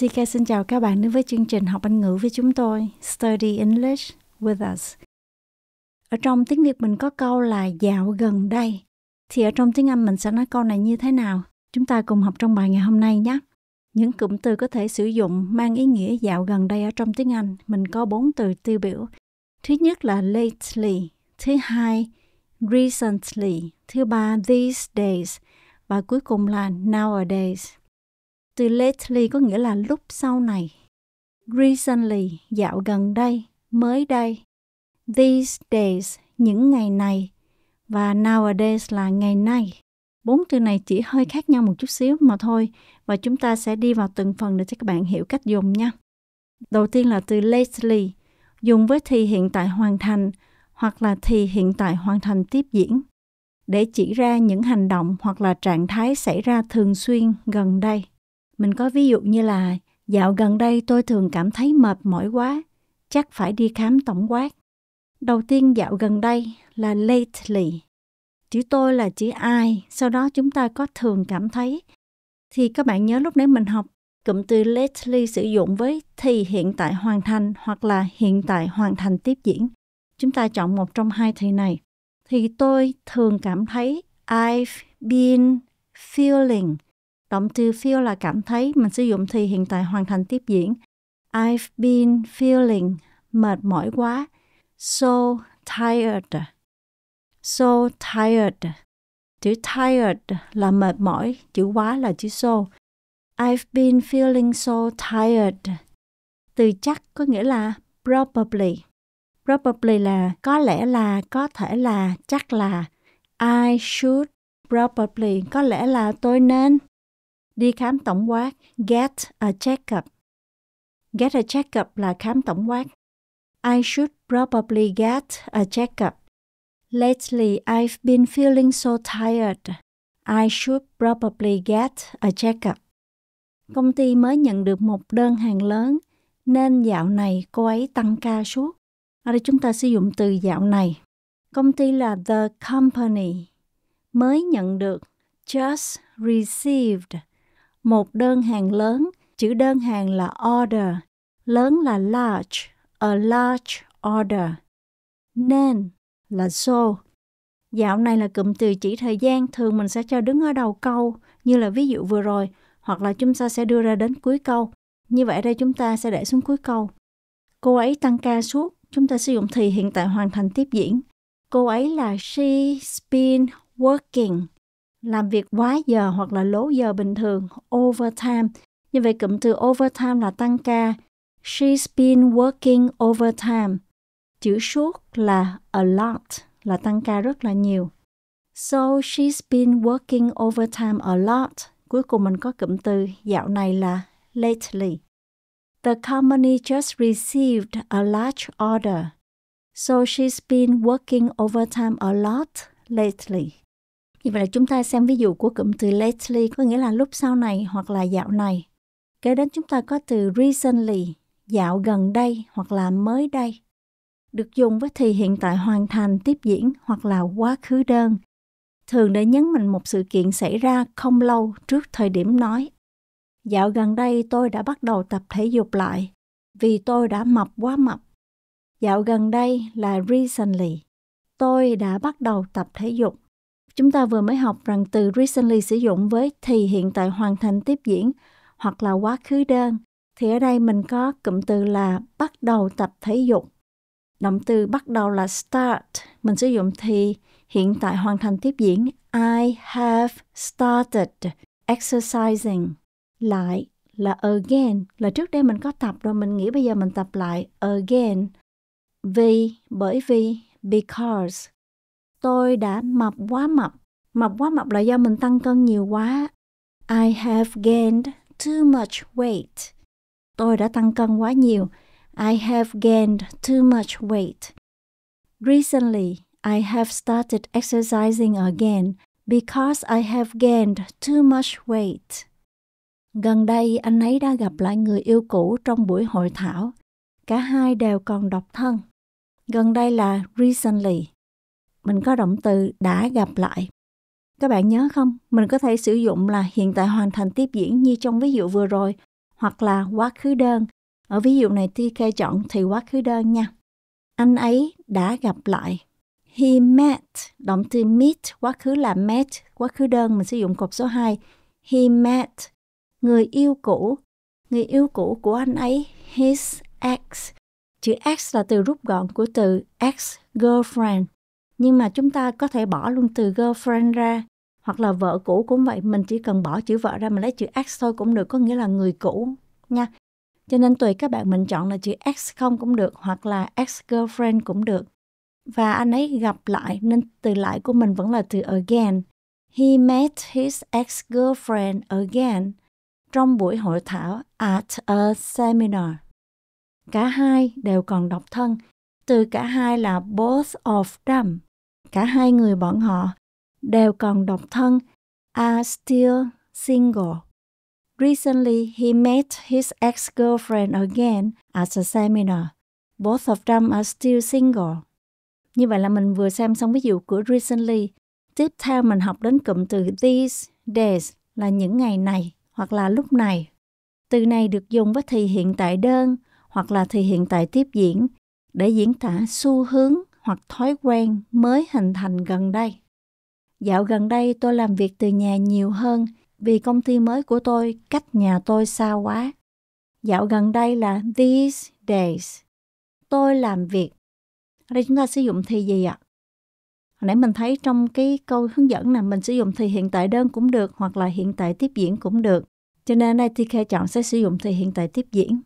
TK xin chào các bạn đến với chương trình học Anh ngữ với chúng tôi, Study English with us. Ở trong tiếng Việt mình có câu là dạo gần đây. Thì ở trong tiếng Anh mình sẽ nói câu này như thế nào? Chúng ta cùng học trong bài ngày hôm nay nhé. Những cụm từ có thể sử dụng mang ý nghĩa dạo gần đây ở trong tiếng Anh. Mình có bốn từ tiêu biểu. Thứ nhất là lately, thứ hai recently, thứ ba these days và cuối cùng là nowadays. Từ lately có nghĩa là lúc sau này. Recently, dạo gần đây, mới đây. These days, những ngày này. Và nowadays là ngày nay. Bốn từ này chỉ hơi khác nhau một chút xíu mà thôi và chúng ta sẽ đi vào từng phần để cho các bạn hiểu cách dùng nha. Đầu tiên là từ lately, dùng với thì hiện tại hoàn thành hoặc là thì hiện tại hoàn thành tiếp diễn để chỉ ra những hành động hoặc là trạng thái xảy ra thường xuyên gần đây mình có ví dụ như là dạo gần đây tôi thường cảm thấy mệt mỏi quá, chắc phải đi khám tổng quát. Đầu tiên dạo gần đây là lately. Chữ tôi là chữ ai sau đó chúng ta có thường cảm thấy. Thì các bạn nhớ lúc nãy mình học cụm từ lately sử dụng với thì hiện tại hoàn thành hoặc là hiện tại hoàn thành tiếp diễn. Chúng ta chọn một trong hai thì này. Thì tôi thường cảm thấy I've been feeling Động từ feel là cảm thấy, mình sử dụng thì hiện tại hoàn thành tiếp diễn. I've been feeling mệt mỏi quá. So tired. So tired. Chữ tired là mệt mỏi, chữ quá là chữ so. I've been feeling so tired. Từ chắc có nghĩa là probably. Probably là có lẽ là, có thể là, chắc là. I should probably có lẽ là tôi nên Đi khám tổng quát, get a checkup. Get a checkup là khám tổng quát. I should probably get a checkup. Lately I've been feeling so tired. I should probably get a checkup. Công ty mới nhận được một đơn hàng lớn nên dạo này cô ấy tăng ca suốt. Ở đây chúng ta sử dụng từ dạo này. Công ty là the company mới nhận được just received một đơn hàng lớn, chữ đơn hàng là order, lớn là large, a large order. Nên là so. Dạo này là cụm từ chỉ thời gian thường mình sẽ cho đứng ở đầu câu như là ví dụ vừa rồi hoặc là chúng ta sẽ đưa ra đến cuối câu. Như vậy đây chúng ta sẽ để xuống cuối câu. Cô ấy tăng ca suốt, chúng ta sử dụng thì hiện tại hoàn thành tiếp diễn. Cô ấy là she's been working làm việc quá giờ hoặc là lố giờ bình thường, overtime. Như vậy cụm từ overtime là tăng ca. She's been working overtime. Chữ suốt là a lot, là tăng ca rất là nhiều. So she's been working overtime a lot. Cuối cùng mình có cụm từ dạo này là lately. The company just received a large order. So she's been working overtime a lot lately. Như vậy là chúng ta xem ví dụ của cụm từ lately có nghĩa là lúc sau này hoặc là dạo này. Kế đến chúng ta có từ recently, dạo gần đây hoặc là mới đây. Được dùng với thì hiện tại hoàn thành tiếp diễn hoặc là quá khứ đơn. Thường để nhấn mạnh một sự kiện xảy ra không lâu trước thời điểm nói. Dạo gần đây tôi đã bắt đầu tập thể dục lại vì tôi đã mập quá mập. Dạo gần đây là recently. Tôi đã bắt đầu tập thể dục Chúng ta vừa mới học rằng từ recently sử dụng với thì hiện tại hoàn thành tiếp diễn hoặc là quá khứ đơn. Thì ở đây mình có cụm từ là bắt đầu tập thể dục. Động từ bắt đầu là start. Mình sử dụng thì hiện tại hoàn thành tiếp diễn. I have started exercising. Lại là again. Là trước đây mình có tập rồi mình nghĩ bây giờ mình tập lại again. Vì, bởi vì, because tôi đã mập quá mập. Mập quá mập là do mình tăng cân nhiều quá. I have gained too much weight. Tôi đã tăng cân quá nhiều. I have gained too much weight. Recently, I have started exercising again because I have gained too much weight. Gần đây anh ấy đã gặp lại người yêu cũ trong buổi hội thảo. Cả hai đều còn độc thân. Gần đây là recently mình có động từ đã gặp lại. Các bạn nhớ không? Mình có thể sử dụng là hiện tại hoàn thành tiếp diễn như trong ví dụ vừa rồi hoặc là quá khứ đơn. Ở ví dụ này TK chọn thì quá khứ đơn nha. Anh ấy đã gặp lại. He met, động từ meet, quá khứ là met, quá khứ đơn mình sử dụng cột số 2. He met, người yêu cũ, người yêu cũ của anh ấy, his ex. Chữ ex là từ rút gọn của từ ex-girlfriend nhưng mà chúng ta có thể bỏ luôn từ girlfriend ra hoặc là vợ cũ cũng vậy mình chỉ cần bỏ chữ vợ ra mình lấy chữ ex thôi cũng được có nghĩa là người cũ nha cho nên tùy các bạn mình chọn là chữ ex không cũng được hoặc là ex girlfriend cũng được và anh ấy gặp lại nên từ lại của mình vẫn là từ again he met his ex girlfriend again trong buổi hội thảo at a seminar cả hai đều còn độc thân từ cả hai là both of them cả hai người bọn họ đều còn độc thân are still single. Recently, he met his ex-girlfriend again at a seminar. Both of them are still single. Như vậy là mình vừa xem xong ví dụ của recently. Tiếp theo mình học đến cụm từ these days là những ngày này hoặc là lúc này. Từ này được dùng với thì hiện tại đơn hoặc là thì hiện tại tiếp diễn để diễn tả xu hướng hoặc thói quen mới hình thành gần đây. Dạo gần đây tôi làm việc từ nhà nhiều hơn vì công ty mới của tôi cách nhà tôi xa quá. Dạo gần đây là these days. Tôi làm việc. Ở đây chúng ta sử dụng thì gì ạ? Hồi nãy mình thấy trong cái câu hướng dẫn là mình sử dụng thì hiện tại đơn cũng được hoặc là hiện tại tiếp diễn cũng được. Cho nên đây TK chọn sẽ sử dụng thì hiện tại tiếp diễn.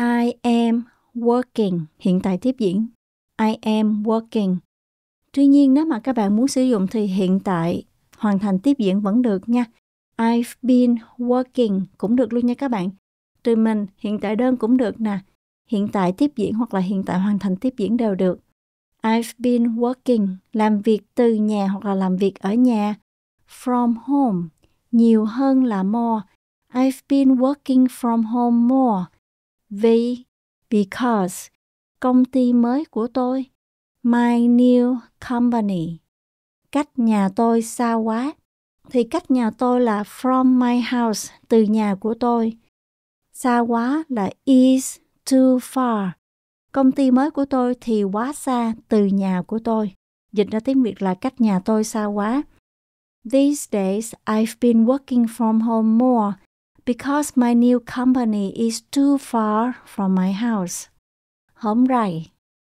I am working hiện tại tiếp diễn I am working. Tuy nhiên nếu mà các bạn muốn sử dụng thì hiện tại hoàn thành tiếp diễn vẫn được nha. I've been working cũng được luôn nha các bạn. Từ mình, hiện tại đơn cũng được nè. Hiện tại tiếp diễn hoặc là hiện tại hoàn thành tiếp diễn đều được. I've been working, làm việc từ nhà hoặc là làm việc ở nhà. From home, nhiều hơn là more. I've been working from home more. Vì, because, công ty mới của tôi, My New Company. Cách nhà tôi xa quá, thì cách nhà tôi là from my house, từ nhà của tôi. Xa quá là is too far. Công ty mới của tôi thì quá xa từ nhà của tôi. Dịch ra tiếng Việt là cách nhà tôi xa quá. These days I've been working from home more because my new company is too far from my house hổm rày.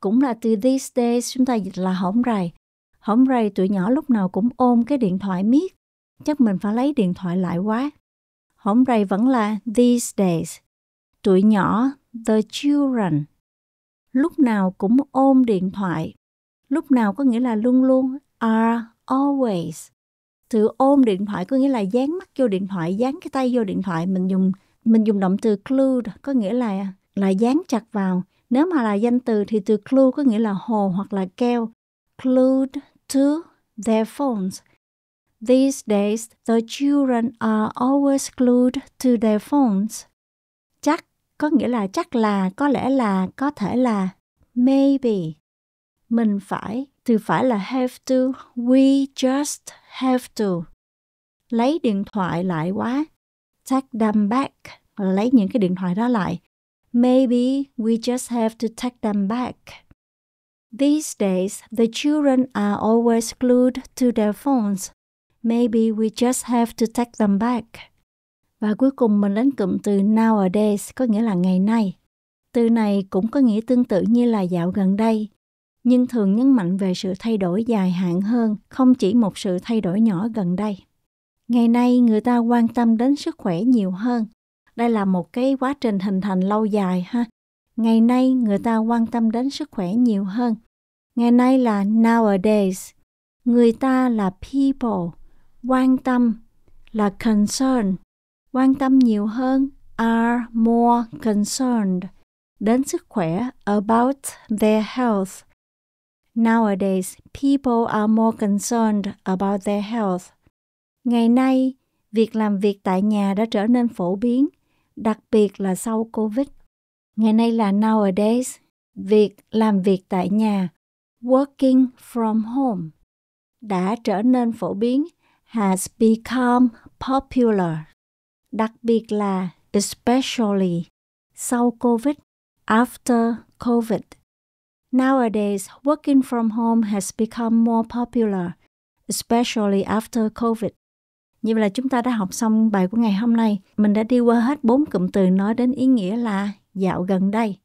Cũng là từ these days chúng ta dịch là hổm rày. Hổm rày tụi nhỏ lúc nào cũng ôm cái điện thoại miết. Chắc mình phải lấy điện thoại lại quá. Hổm rày vẫn là these days. Tụi nhỏ, the children. Lúc nào cũng ôm điện thoại. Lúc nào có nghĩa là luôn luôn, are, always. Từ ôm điện thoại có nghĩa là dán mắt vô điện thoại, dán cái tay vô điện thoại. Mình dùng mình dùng động từ glued có nghĩa là là dán chặt vào nếu mà là danh từ thì từ clue có nghĩa là hồ hoặc là keo. Clued to their phones. These days, the children are always glued to their phones. Chắc có nghĩa là chắc là, có lẽ là, có thể là. Maybe. Mình phải, từ phải là have to. We just have to. Lấy điện thoại lại quá. Take them back. Lấy những cái điện thoại đó lại. Maybe we just have to take them back. These days, the children are always glued to their phones. Maybe we just have to take them back. Và cuối cùng mình đến cụm từ nowadays có nghĩa là ngày nay. Từ này cũng có nghĩa tương tự như là dạo gần đây, nhưng thường nhấn mạnh về sự thay đổi dài hạn hơn, không chỉ một sự thay đổi nhỏ gần đây. Ngày nay người ta quan tâm đến sức khỏe nhiều hơn, đây là một cái quá trình hình thành lâu dài ha ngày nay người ta quan tâm đến sức khỏe nhiều hơn ngày nay là nowadays người ta là people quan tâm là concern quan tâm nhiều hơn are more concerned đến sức khỏe about their health nowadays people are more concerned about their health ngày nay việc làm việc tại nhà đã trở nên phổ biến đặc biệt là sau Covid. Ngày nay là nowadays, việc làm việc tại nhà, working from home, đã trở nên phổ biến has become popular, đặc biệt là especially sau COVID, after COVID. Nowadays, working from home has become more popular, especially after COVID. Như vậy là chúng ta đã học xong bài của ngày hôm nay. Mình đã đi qua hết bốn cụm từ nói đến ý nghĩa là dạo gần đây.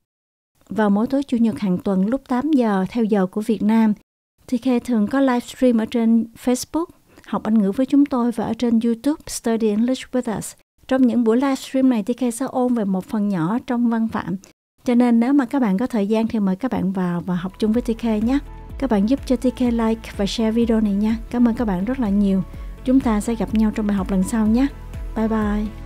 Vào mỗi tối Chủ nhật hàng tuần lúc 8 giờ theo giờ của Việt Nam, TK thường có livestream ở trên Facebook, học Anh ngữ với chúng tôi và ở trên YouTube Study English with Us. Trong những buổi livestream này, TK sẽ ôn về một phần nhỏ trong văn phạm. Cho nên nếu mà các bạn có thời gian thì mời các bạn vào và học chung với TK nhé. Các bạn giúp cho TK like và share video này nha. Cảm ơn các bạn rất là nhiều. Chúng ta sẽ gặp nhau trong bài học lần sau nhé. Bye bye.